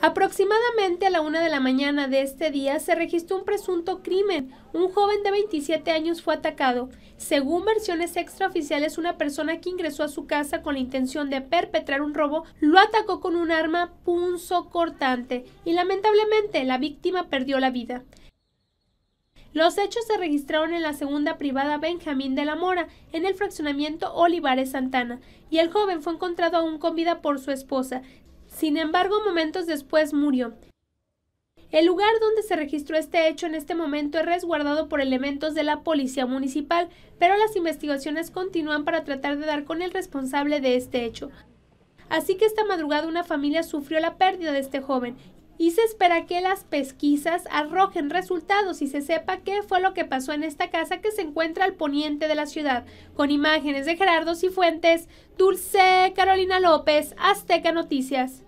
Aproximadamente a la una de la mañana de este día se registró un presunto crimen. Un joven de 27 años fue atacado. Según versiones extraoficiales, una persona que ingresó a su casa con la intención de perpetrar un robo lo atacó con un arma punzo cortante y lamentablemente la víctima perdió la vida. Los hechos se registraron en la segunda privada Benjamín de la Mora, en el fraccionamiento Olivares Santana, y el joven fue encontrado aún con vida por su esposa, sin embargo, momentos después murió. El lugar donde se registró este hecho en este momento es resguardado por elementos de la policía municipal, pero las investigaciones continúan para tratar de dar con el responsable de este hecho. Así que esta madrugada una familia sufrió la pérdida de este joven y se espera que las pesquisas arrojen resultados y se sepa qué fue lo que pasó en esta casa que se encuentra al poniente de la ciudad. Con imágenes de Gerardo Cifuentes, Dulce Carolina López, Azteca Noticias.